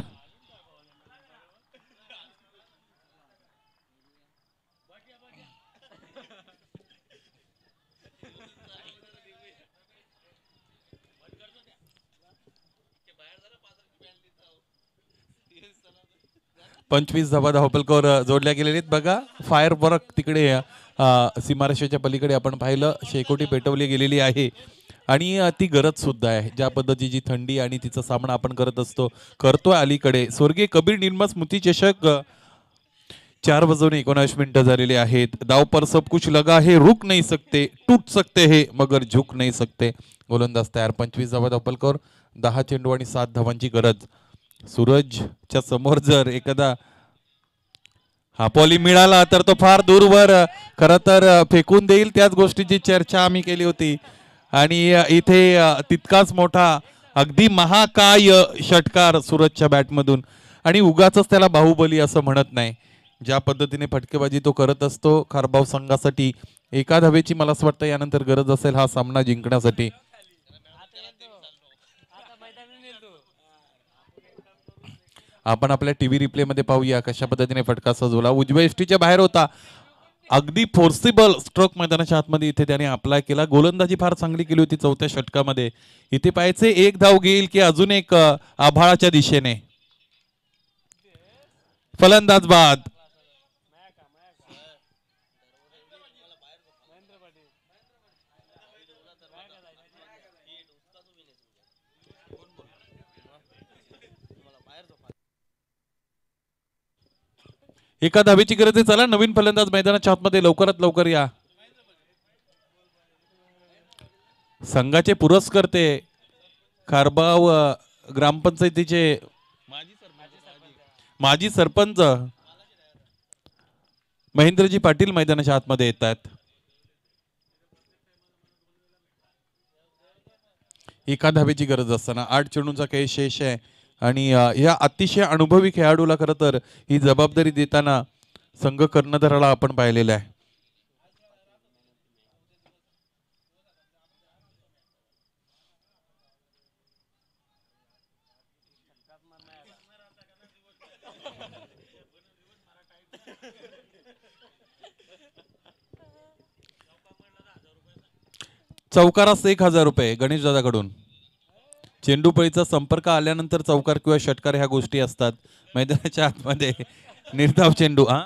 पंचवीस धावा धावपलकर जोडल्या गेलेले बघा फायर वर्क तिकडे सीमारेषेच्या पलीकडे आपण पाहिलं शेकोटी पेटवली गेलेली आहे आणि ती गरज सुद्धा आहे ज्या पद्धतीची जी थंडी आणि तिचा सामना आपण करत असतो करतोय अलीकडे स्वर्गीय कबीर निर्मा स्मृती चषक चार वाजून एकोणास मिनिटं झालेली आहेत दाव पर सब कुछ लगा हे रुक नाही सकते टूट सकते हे मगर झुक नाही सकते गोलंदाज तयार पंचवीस धावा धपलकर दहा चेंडू आणि सात धावांची गरज सूरजच्या समोर जर एखादा हा पॉली मिळाला तर तो फार दूरवर खरं तर फेकून देईल त्याच गोष्टीची चर्चा आम्ही केली होती आणि इथे तितकाच मोठा अगदी महाकाय षटकार सुरतच्या बॅटमधून आणि उगाच त्याला बाहुबली असं म्हणत नाही ज्या पद्धतीने फटकेबाजी तो करत असतो खारबाव संघासाठी एका धवेची मला असं वाटतं यानंतर गरज असेल हा सामना जिंकण्यासाठी आपण आपल्या टीव्ही व्ही रिप्लेमध्ये पाहूया कशा पद्धतीने फटका सजवला उजव्या एसटीच्या बाहेर होता अगदी फोर्सिबल स्ट्रोक मैदानाच्या आतमध्ये इथे त्याने अप्लाय केला गोलंदाजी फार चांगली केली होती चौथ्या षटकामध्ये इथे पाहायचे एक धाव घेईल की अजून एक आभाळाच्या दिशेने फलंदाज बाद एका धावेची गरज आहे चला नवीन फलंदाज मैदानाच्या आतमध्ये लवकरात लवकर या संघाचे पुरस्कर्ते खारबाव ग्रामपंचायतीचे माजी सरपंच महेंद्रजी पाटील मैदानाच्या आतमध्ये येत आहेत एका धावेची गरज असताना आठ चेंडूंचा काही शेष आहे आणि या अतिशय अनुभवी खेळाडूला खरं तर ही जबाबदारी देताना संघ कर्णधाराला आपण पाहिलेलं आहे चौकारास एक हजार रुपये गणेश दादाकडून चेंडूपळीचा संपर्क आल्यानंतर चौकार किंवा षटकार ह्या गोष्टी असतात मैदानाच्या आतमध्ये निर्धाव चेंडू हा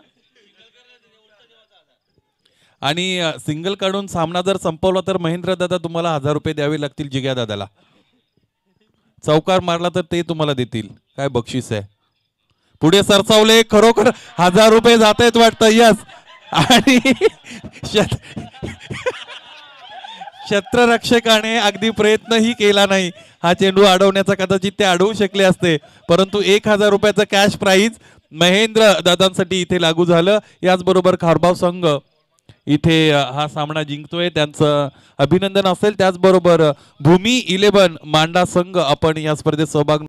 आणि सिंगल काढून सामना जर संपवला तर महेंद्र दादा तुम्हाला हजार रुपये द्यावे लागतील जिग्या दादाला चौकार मारला तर ते तुम्हाला देतील काय बक्षीस आहे पुढे सरसावले खरोखर हजार रुपये जात आहेत वाटत यस आणि क्षेत्ररक्षकाने अगदी प्रयत्नही केला नाही हा चेंडू अडवण्याचा कदाचित ते अडवू शकले असते परंतु एक हजार रुपयाचं कॅश प्राईज महेंद्र दादांसाठी इथे लागू झालं याचबरोबर खारबाव संघ इथे हा सामना जिंकतोय त्यांचं अभिनंदन असेल त्याचबरोबर भूमी इलेवन मांडा संघ आपण या स्पर्धेत सहभाग